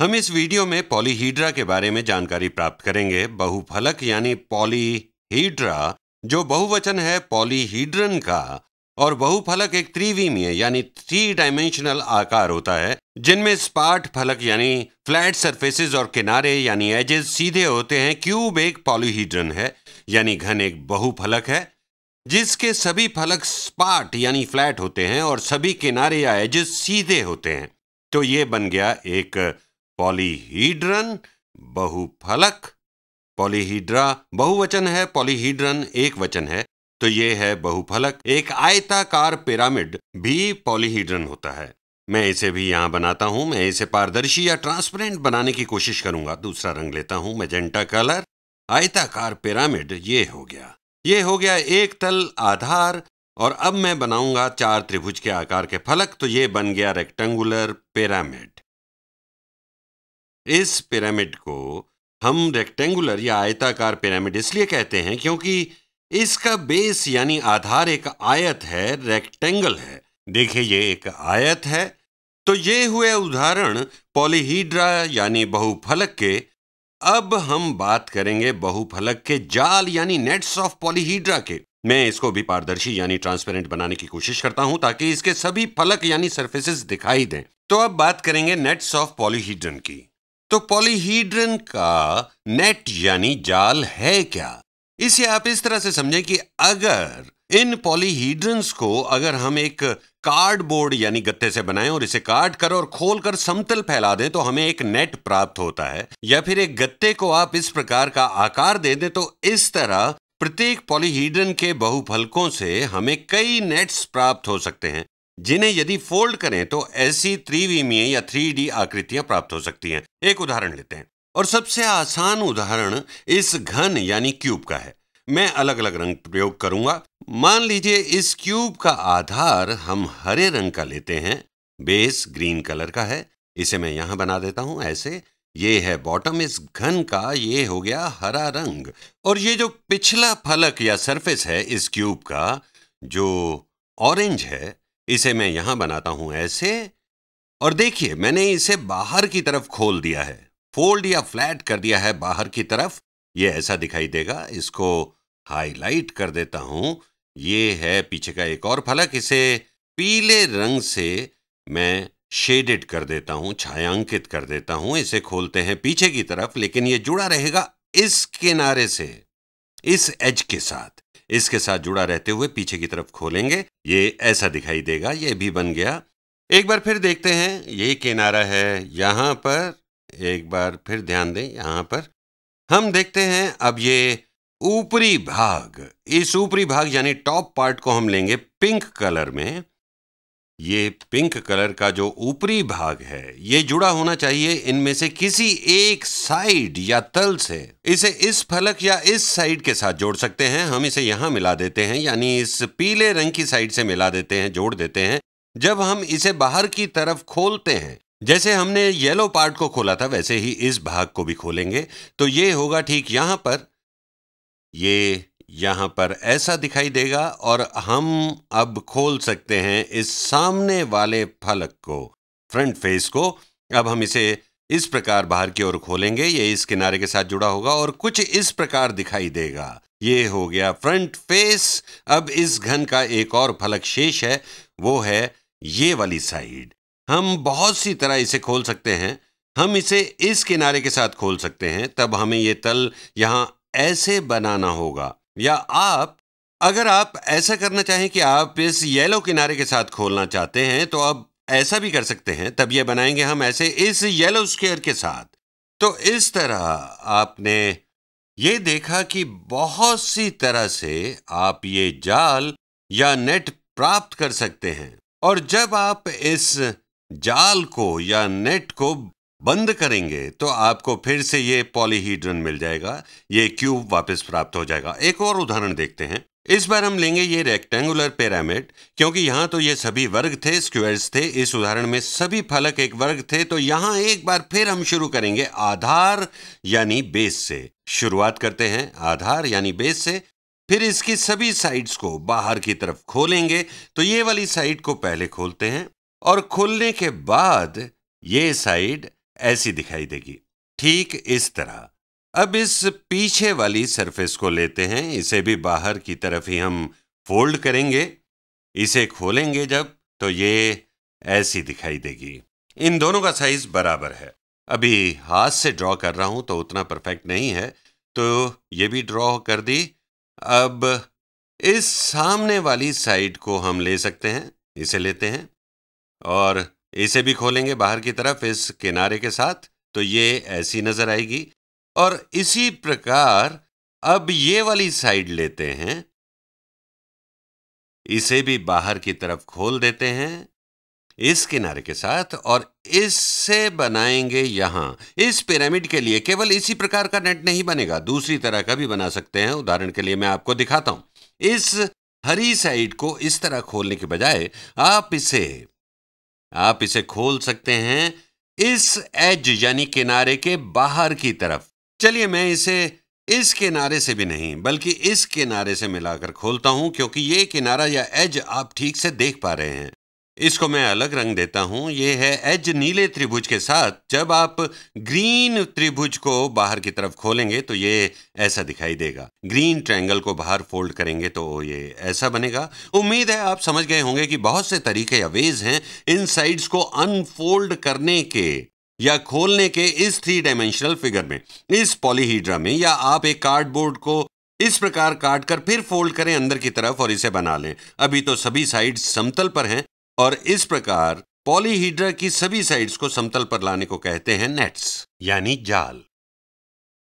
हम इस वीडियो में पॉलीहीड्रा के बारे में जानकारी प्राप्त करेंगे बहुफलक यानी पॉलीहीड्रा जो बहुवचन है पॉलीहीड्रन का और बहुफलक एक त्रिविमीय यानी थ्री डायमेंशनल आकार होता है जिनमें स्पाट फलक यानी फ्लैट सरफेसेस और किनारे यानी एजेस सीधे होते हैं क्यूब एक पॉलीहीड्रन है यानी घन एक बहुफलक है जिसके सभी फलक स्पाट यानी फ्लैट होते हैं और सभी किनारे या एजेस सीधे होते हैं तो ये बन गया एक पॉलीहीड्रन बहुफलक पॉलीहीड्रा बहुवचन है पॉलीहीड्रन एक वचन है तो ये है बहुफलक एक आयताकार पिरामिड भी पॉलीहीड्रन होता है मैं इसे भी यहां बनाता हूं मैं इसे पारदर्शी या ट्रांसपेरेंट बनाने की कोशिश करूंगा दूसरा रंग लेता हूं मैजेंटा कलर आयताकार पिरामिड ये हो गया ये हो गया एक तल आधार और अब मैं बनाऊंगा चार त्रिभुज के आकार के फलक तो ये बन गया रेक्टेंगुलर पिरामिड इस पिरामिड को हम रेक्टेंगुलर या आयताकार पिरामिड इसलिए कहते हैं क्योंकि इसका बेस यानी आधार एक आयत है रेक्टेंगल है देखिए ये एक आयत है तो ये हुए उदाहरण पॉलीहीड्रा यानी बहुफलक के अब हम बात करेंगे बहुफलक के जाल यानी नेट्स ऑफ पॉलीहीड्रा के मैं इसको भी पारदर्शी यानी ट्रांसपेरेंट बनाने की कोशिश करता हूं ताकि इसके सभी फलक यानी सर्फेसिस दिखाई दें तो अब बात करेंगे नेट्स ऑफ पॉलीहीड्रन की तो पॉलीहीड्रन का नेट यानी जाल है क्या इसे आप इस तरह से समझें कि अगर इन पॉलीहीड्रंस को अगर हम एक कार्डबोर्ड यानी गत्ते से बनाएं और इसे काट कर और खोल कर समतल फैला दें तो हमें एक नेट प्राप्त होता है या फिर एक गत्ते को आप इस प्रकार का आकार दे दें तो इस तरह प्रत्येक पॉलीहीड्रन के बहुफलकों से हमें कई नेट्स प्राप्त हो सकते हैं जिन्हें यदि फोल्ड करें तो ऐसी त्रिविमीय या थ्री डी आकृतियां प्राप्त हो सकती हैं एक उदाहरण लेते हैं और सबसे आसान उदाहरण इस घन यानी क्यूब का है मैं अलग अलग रंग प्रयोग करूंगा मान लीजिए इस क्यूब का आधार हम हरे रंग का लेते हैं बेस ग्रीन कलर का है इसे मैं यहां बना देता हूं ऐसे ये है बॉटम इस घन का ये हो गया हरा रंग और ये जो पिछला फलक या सरफेस है इस क्यूब का जो ऑरेंज है इसे मैं यहां बनाता हूं ऐसे और देखिए मैंने इसे बाहर की तरफ खोल दिया है फोल्ड या फ्लैट कर दिया है बाहर की तरफ ये ऐसा दिखाई देगा इसको हाईलाइट कर देता हूं ये है पीछे का एक और फलक इसे पीले रंग से मैं शेडेड कर देता हूं छायांकित कर देता हूं इसे खोलते हैं पीछे की तरफ लेकिन ये जुड़ा रहेगा इस किनारे से इस एज के साथ इसके साथ जुड़ा रहते हुए पीछे की तरफ खोलेंगे ये ऐसा दिखाई देगा ये भी बन गया एक बार फिर देखते हैं ये किनारा है यहां पर एक बार फिर ध्यान दें यहां पर हम देखते हैं अब ये ऊपरी भाग इस ऊपरी भाग यानी टॉप पार्ट को हम लेंगे पिंक कलर में ये पिंक कलर का जो ऊपरी भाग है ये जुड़ा होना चाहिए इनमें से किसी एक साइड या तल से इसे इस फलक या इस साइड के साथ जोड़ सकते हैं हम इसे यहां मिला देते हैं यानी इस पीले रंग की साइड से मिला देते हैं जोड़ देते हैं जब हम इसे बाहर की तरफ खोलते हैं जैसे हमने येलो पार्ट को खोला था वैसे ही इस भाग को भी खोलेंगे तो ये होगा ठीक यहां पर ये यहां पर ऐसा दिखाई देगा और हम अब खोल सकते हैं इस सामने वाले फलक को फ्रंट फेस को अब हम इसे इस प्रकार बाहर की ओर खोलेंगे ये इस किनारे के साथ जुड़ा होगा और कुछ इस प्रकार दिखाई देगा ये हो गया फ्रंट फेस अब इस घन का एक और फलक शेष है वो है ये वाली साइड हम बहुत सी तरह इसे खोल सकते हैं हम इसे इस किनारे के साथ खोल सकते हैं तब हमें ये तल यहां ऐसे बनाना होगा या आप अगर आप ऐसा करना चाहें कि आप इस येलो किनारे के साथ खोलना चाहते हैं तो आप ऐसा भी कर सकते हैं तब ये बनाएंगे हम ऐसे इस येलो स्केयर के साथ तो इस तरह आपने ये देखा कि बहुत सी तरह से आप ये जाल या नेट प्राप्त कर सकते हैं और जब आप इस जाल को या नेट को बंद करेंगे तो आपको फिर से ये पॉलीहीड्रन मिल जाएगा ये क्यूब वापस प्राप्त हो जाएगा एक और उदाहरण देखते हैं इस बार हम लेंगे ये रेक्टेंगुलर पिरामिड क्योंकि यहाँ तो ये सभी वर्ग थे स्क्वेयर्स थे इस उदाहरण में सभी फलक एक वर्ग थे तो यहाँ एक बार फिर हम शुरू करेंगे आधार यानी बेस से शुरुआत करते हैं आधार यानी बेस से फिर इसकी सभी साइड्स को बाहर की तरफ खोलेंगे तो ये वाली साइड को पहले खोलते हैं और खोलने के बाद ये साइड ऐसी दिखाई देगी ठीक इस तरह अब इस पीछे वाली सरफेस को लेते हैं इसे भी बाहर की तरफ ही हम फोल्ड करेंगे इसे खोलेंगे जब तो ये ऐसी दिखाई देगी इन दोनों का साइज बराबर है अभी हाथ से ड्रॉ कर रहा हूं तो उतना परफेक्ट नहीं है तो ये भी ड्रॉ कर दी अब इस सामने वाली साइड को हम ले सकते हैं इसे लेते हैं और इसे भी खोलेंगे बाहर की तरफ इस किनारे के साथ तो ये ऐसी नजर आएगी और इसी प्रकार अब ये वाली साइड लेते हैं इसे भी बाहर की तरफ खोल देते हैं इस किनारे के साथ और इससे बनाएंगे यहां इस पिरामिड के लिए केवल इसी प्रकार का नेट नहीं बनेगा दूसरी तरह का भी बना सकते हैं उदाहरण के लिए मैं आपको दिखाता हूं इस हरी साइड को इस तरह खोलने के बजाय आप इसे आप इसे खोल सकते हैं इस एज यानी किनारे के बाहर की तरफ चलिए मैं इसे इस किनारे से भी नहीं बल्कि इस किनारे से मिलाकर खोलता हूं क्योंकि ये किनारा या एज आप ठीक से देख पा रहे हैं इसको मैं अलग रंग देता हूं ये है एज नीले त्रिभुज के साथ जब आप ग्रीन त्रिभुज को बाहर की तरफ खोलेंगे तो ये ऐसा दिखाई देगा ग्रीन ट्रायंगल को बाहर फोल्ड करेंगे तो ये ऐसा बनेगा उम्मीद है आप समझ गए होंगे कि बहुत से तरीके या वेज हैं इन साइड्स को अनफोल्ड करने के या खोलने के इस थ्री डायमेंशनल फिगर में इस पॉलीहीड्रा में या आप एक कार्डबोर्ड को इस प्रकार काट कर फिर फोल्ड करें अंदर की तरफ और इसे बना लें अभी तो सभी साइड समतल पर हैं और इस प्रकार पॉलीहीड्रा की सभी साइड्स को समतल पर लाने को कहते हैं नेट्स यानी जाल